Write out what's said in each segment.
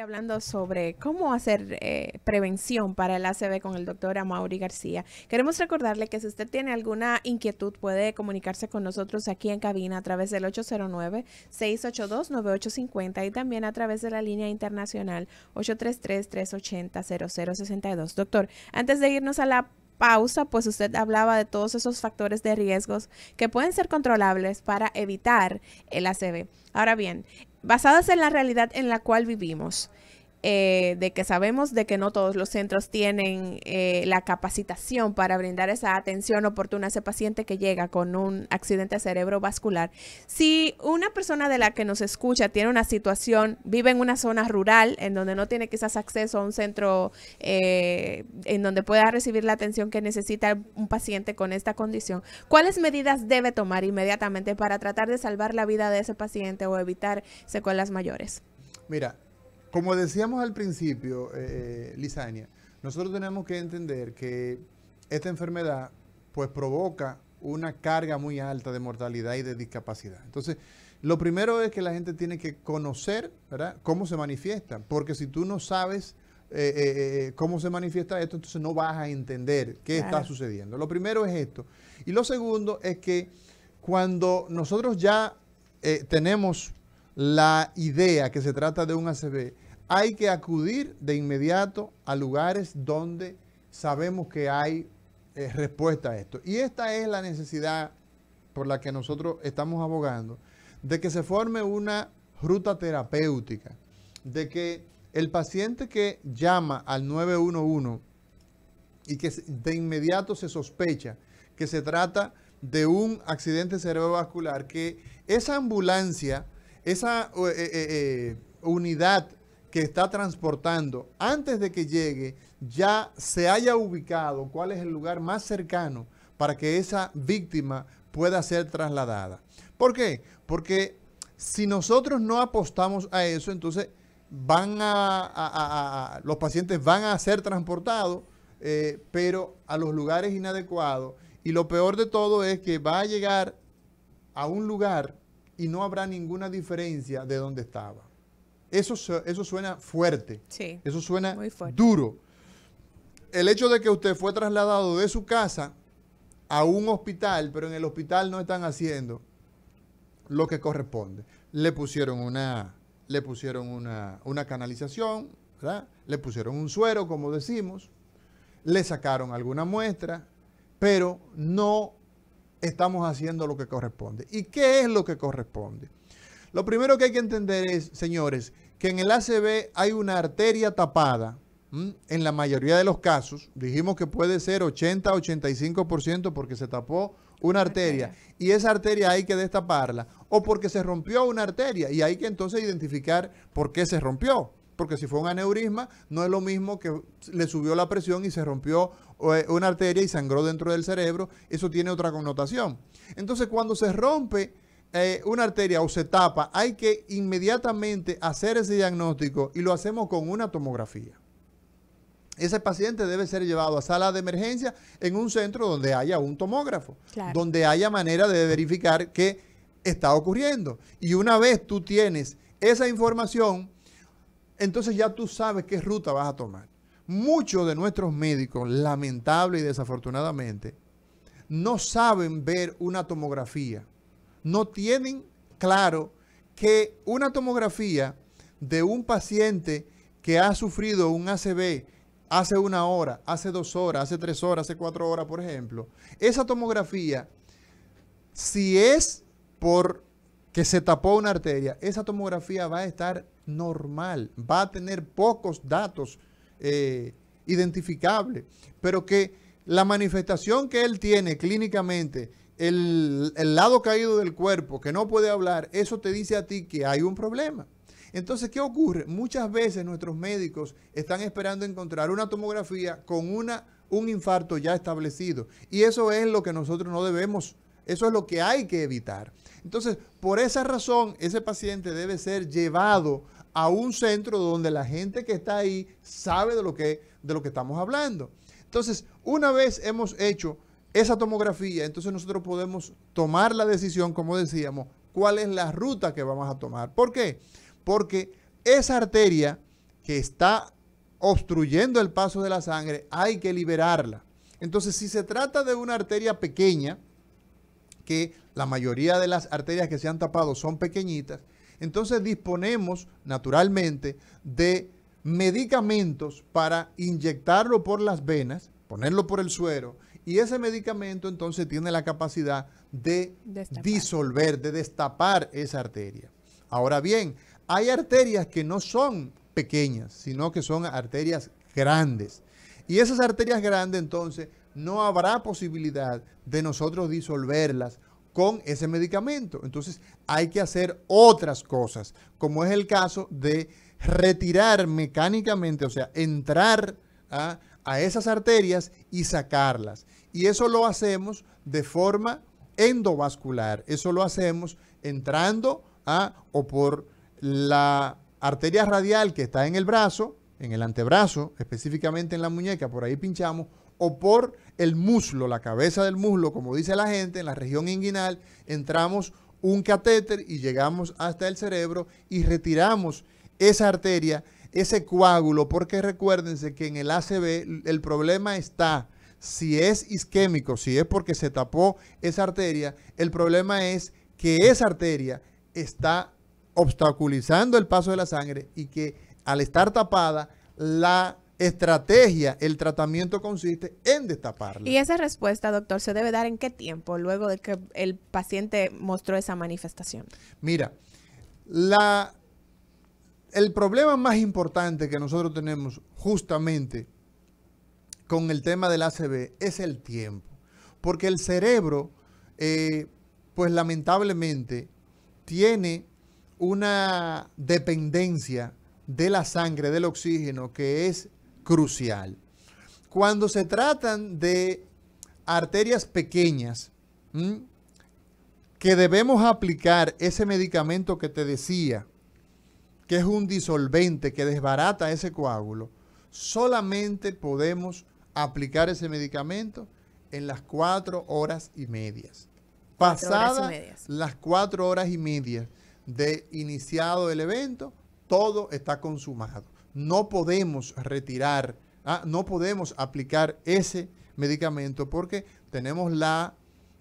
hablando sobre cómo hacer eh, prevención para el ACV con el doctor amauri García. Queremos recordarle que si usted tiene alguna inquietud puede comunicarse con nosotros aquí en cabina a través del 809-682-9850 y también a través de la línea internacional 833-380-0062. Doctor, antes de irnos a la pausa, pues usted hablaba de todos esos factores de riesgos que pueden ser controlables para evitar el ACV. Ahora bien, basadas en la realidad en la cual vivimos. Eh, de que sabemos de que no todos los centros tienen eh, la capacitación para brindar esa atención oportuna a ese paciente que llega con un accidente cerebrovascular. Si una persona de la que nos escucha tiene una situación, vive en una zona rural en donde no tiene quizás acceso a un centro eh, en donde pueda recibir la atención que necesita un paciente con esta condición, ¿cuáles medidas debe tomar inmediatamente para tratar de salvar la vida de ese paciente o evitar secuelas mayores? Mira, como decíamos al principio, eh, eh Lisania, nosotros tenemos que entender que esta enfermedad pues provoca una carga muy alta de mortalidad y de discapacidad. Entonces, lo primero es que la gente tiene que conocer cómo se manifiesta, porque si tú no sabes eh, eh, cómo se manifiesta esto, entonces no vas a entender qué está sucediendo. Lo primero es esto. Y lo segundo es que cuando nosotros ya tenemos la idea que se trata de un ACB, hay que acudir de inmediato a lugares donde sabemos que hay eh, respuesta a esto. Y esta es la necesidad por la que nosotros estamos abogando, de que se forme una ruta terapéutica, de que el paciente que llama al 911 y que de inmediato se sospecha que se trata de un accidente cerebrovascular, que esa ambulancia esa eh, eh, eh, unidad que está transportando, antes de que llegue, ya se haya ubicado cuál es el lugar más cercano para que esa víctima pueda ser trasladada. ¿Por qué? Porque si nosotros no apostamos a eso, entonces van a, los pacientes van a ser transportados, pero a los lugares inadecuados. Y lo peor de todo es que va a llegar a un lugar y no habrá ninguna diferencia de dónde estaba. Eso, eso suena fuerte. eso suena duro. El hecho de que usted fue trasladado de su casa a un hospital, pero en el hospital no están haciendo lo que corresponde. Le pusieron una, le pusieron una, canalización, le pusieron un suero, como decimos, le sacaron alguna muestra, pero no estamos haciendo lo que corresponde. ¿Y qué es lo que corresponde? Lo primero que hay que entender es, señores, que en el ACB hay una arteria tapada. En la mayoría de los casos, dijimos que puede ser 80-85% porque se tapó una arteria y esa arteria hay que destaparla o porque se rompió una arteria y hay que entonces identificar por qué se rompió porque si fue un aneurisma, no es lo mismo que le subió la presión y se rompió eh, una arteria y sangró dentro del cerebro, eso tiene otra connotación. Entonces, cuando se rompe eh, una arteria o se tapa, hay que inmediatamente hacer ese diagnóstico y lo hacemos con una tomografía. Ese paciente debe ser llevado a sala de emergencia en un centro donde haya un tomógrafo, donde haya manera de verificar qué está ocurriendo. Y una vez tú tienes esa información, entonces ya tú sabes qué ruta vas a tomar. Muchos de nuestros médicos, lamentable y desafortunadamente, no saben ver una tomografía. No tienen claro que una tomografía de un paciente que ha sufrido un ACV hace una hora, hace dos horas, hace tres horas, hace cuatro horas, por ejemplo, esa tomografía, si es por que se tapó una arteria, esa tomografía va a estar normal, va a tener pocos datos eh, identificables, pero que la manifestación que él tiene clínicamente, el, el lado caído del cuerpo, que no puede hablar, eso te dice a ti que hay un problema. Entonces, ¿qué ocurre? Muchas veces nuestros médicos están esperando encontrar una tomografía con una, un infarto ya establecido. Y eso es lo que nosotros no debemos, eso es lo que hay que evitar. Entonces, por esa razón, ese paciente debe ser llevado a un centro donde la gente que está ahí sabe de lo que, de lo que estamos hablando. Entonces, una vez hemos hecho esa tomografía, entonces nosotros podemos tomar la decisión, como decíamos, cuál es la ruta que vamos a tomar. ¿Por qué? Porque esa arteria que está obstruyendo el paso de la sangre, hay que liberarla. Entonces, si se trata de una arteria pequeña, que la mayoría de las arterias que se han tapado son pequeñitas, entonces disponemos naturalmente de medicamentos para inyectarlo por las venas, ponerlo por el suero, y ese medicamento entonces tiene la capacidad de disolver, de destapar esa arteria. Ahora bien, hay arterias que no son pequeñas, sino que son arterias grandes. Y esas arterias grandes entonces no habrá posibilidad de nosotros disolverlas con ese medicamento. Entonces hay que hacer otras cosas, como es el caso de retirar mecánicamente, o sea, entrar ¿ah? a, esas arterias y sacarlas. Y eso lo hacemos de forma endovascular. Eso lo hacemos entrando a ¿ah? o por la arteria radial que está en el brazo, en el antebrazo, específicamente en la muñeca, por ahí pinchamos, o por el muslo, la cabeza del muslo, como dice la gente, en la región inguinal, entramos un catéter y llegamos hasta el cerebro y retiramos esa arteria, ese coágulo, porque recuérdense que en el ACB el problema está, si es isquémico, si es porque se tapó esa arteria, el problema es que esa arteria está obstaculizando el paso de la sangre y que al estar tapada, la estrategia, el tratamiento consiste en destaparla. ¿Y esa respuesta, doctor, se debe dar en qué tiempo luego de que el paciente mostró esa manifestación? Mira, la, el problema más importante que nosotros tenemos justamente con el tema del ACB es el tiempo, porque el cerebro, eh, pues lamentablemente, tiene una dependencia de la sangre, del oxígeno, que es crucial. Cuando se tratan de arterias pequeñas, que debemos aplicar ese medicamento que te decía, que es un disolvente que desbarata ese coágulo, solamente podemos aplicar ese medicamento en las cuatro horas y medias. Pasadas las cuatro horas y medias de iniciado el evento, todo está consumado no podemos retirar, ¿ah? no podemos aplicar ese medicamento porque tenemos la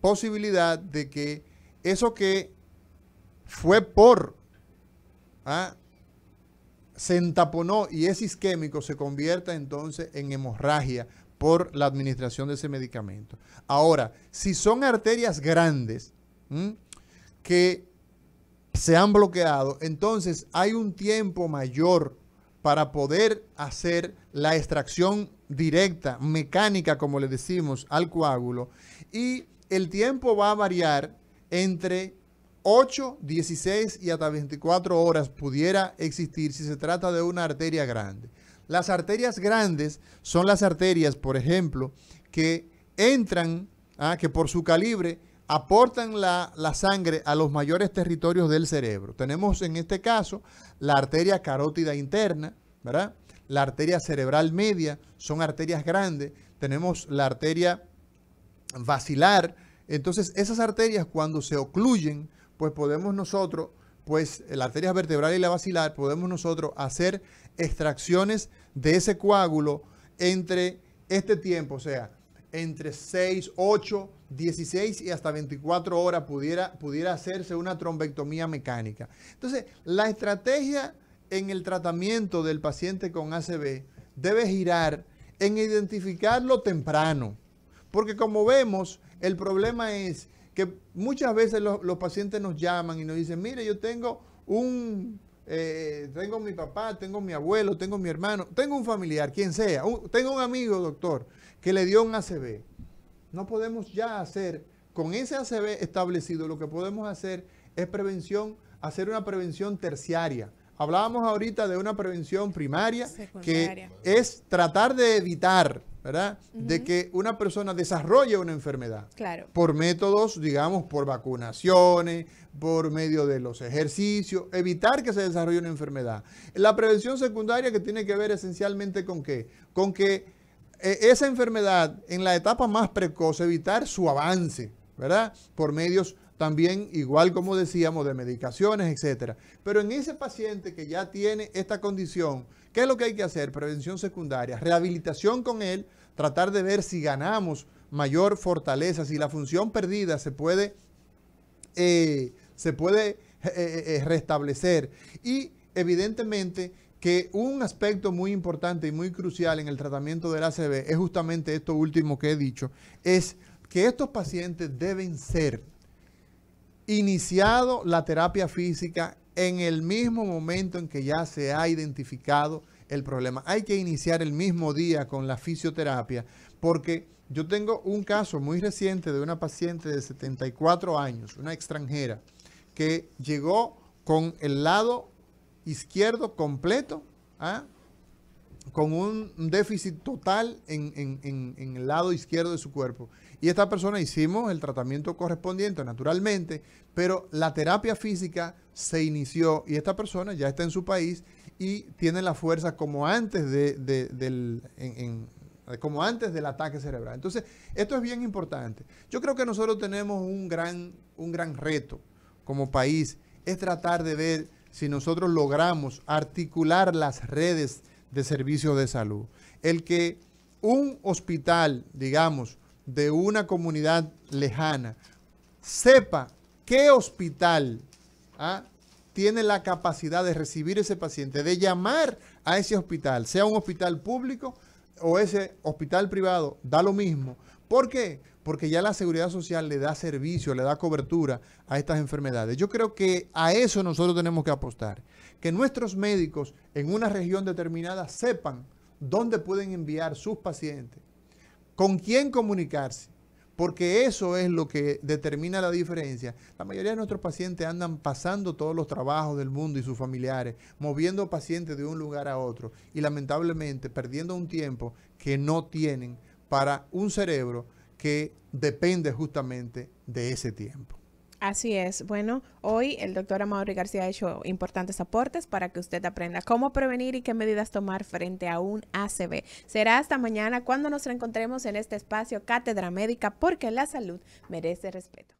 posibilidad de que eso que fue por, ¿ah? se entaponó y es isquémico, se convierta entonces en hemorragia por la administración de ese medicamento. Ahora, si son arterias grandes que se han bloqueado, entonces hay un tiempo mayor para poder hacer la extracción directa, mecánica, como le decimos, al coágulo. Y el tiempo va a variar entre 8, 16 y hasta 24 horas pudiera existir si se trata de una arteria grande. Las arterias grandes son las arterias, por ejemplo, que entran, ah, que por su calibre aportan la, sangre a los mayores territorios del cerebro. Tenemos en este caso la arteria carótida interna, ¿verdad? La arteria cerebral media, son arterias grandes. Tenemos la arteria vacilar. Entonces, esas arterias cuando se ocluyen, pues podemos nosotros, pues la arteria vertebral y la vacilar, podemos nosotros hacer extracciones de ese coágulo entre este tiempo, o sea, entre 6, 8, 16 y hasta 24 horas pudiera, pudiera hacerse una trombectomía mecánica. Entonces, la estrategia en el tratamiento del paciente con ACV debe girar en identificarlo temprano. Porque como vemos, el problema es que muchas veces los, pacientes nos llaman y nos dicen, mire, yo tengo un eh, tengo mi papá, tengo mi abuelo, tengo mi hermano, tengo un familiar, quien sea, tengo un amigo, doctor, que le dio un ACB. No podemos ya hacer, con ese ACB establecido, lo que podemos hacer es prevención, hacer una prevención terciaria. Hablábamos ahorita de una prevención primaria, que es tratar de evitar, ¿verdad? De que una persona desarrolle una enfermedad. Claro. Por métodos, digamos, por vacunaciones, por medio de los ejercicios, evitar que se desarrolle una enfermedad. La prevención secundaria que tiene que ver esencialmente con qué? Con que e, esa enfermedad en la etapa más precoz, evitar su avance, ¿verdad? Por medios también, igual como decíamos, de medicaciones, etcétera. Pero en ese paciente que ya tiene esta condición, ¿qué es lo que hay que hacer? Prevención secundaria, rehabilitación con él, tratar de ver si ganamos mayor fortaleza, si la función perdida se puede, eh, se puede eh, eh, restablecer. Y evidentemente que un aspecto muy importante y muy crucial en el tratamiento del ACV es justamente esto último que he dicho, es que estos pacientes deben ser iniciado la terapia física en el mismo momento en que ya se ha identificado el problema. Hay que iniciar el mismo día con la fisioterapia porque yo tengo un caso muy reciente de una paciente de 74 años, una extranjera, que llegó con el lado izquierdo completo, ¿ah? con un déficit total en, el lado izquierdo de su cuerpo. Y esta persona hicimos el tratamiento correspondiente, naturalmente, pero la terapia física se inició y esta persona ya está en su país y tiene la fuerza como antes, de, del, como antes del ataque cerebral. Entonces, esto es bien importante. Yo creo que nosotros tenemos un gran, un gran reto como país, es tratar de ver si nosotros logramos articular las redes de servicios de salud. El que un hospital, digamos, de una comunidad lejana, sepa qué hospital ¿ah? tiene la capacidad de recibir ese paciente, de llamar a ese hospital, sea un hospital público o ese hospital privado, da lo mismo. ¿Por qué? porque ya la seguridad social le da servicio, le da cobertura a estas enfermedades. Yo creo que a eso nosotros tenemos que apostar, que nuestros médicos en una región determinada sepan dónde pueden enviar sus pacientes, con quién comunicarse, porque eso es lo que determina la diferencia. La mayoría de nuestros pacientes andan pasando todos los trabajos del mundo y sus familiares, moviendo pacientes de un lugar a otro y lamentablemente perdiendo un tiempo que no tienen para un cerebro que depende justamente de ese tiempo. Así es. Bueno, hoy el doctor Amadori García ha hecho importantes aportes para que usted aprenda cómo prevenir y qué medidas tomar frente a un ACB. Será hasta mañana cuando nos reencontremos en este espacio Cátedra Médica porque la salud merece respeto.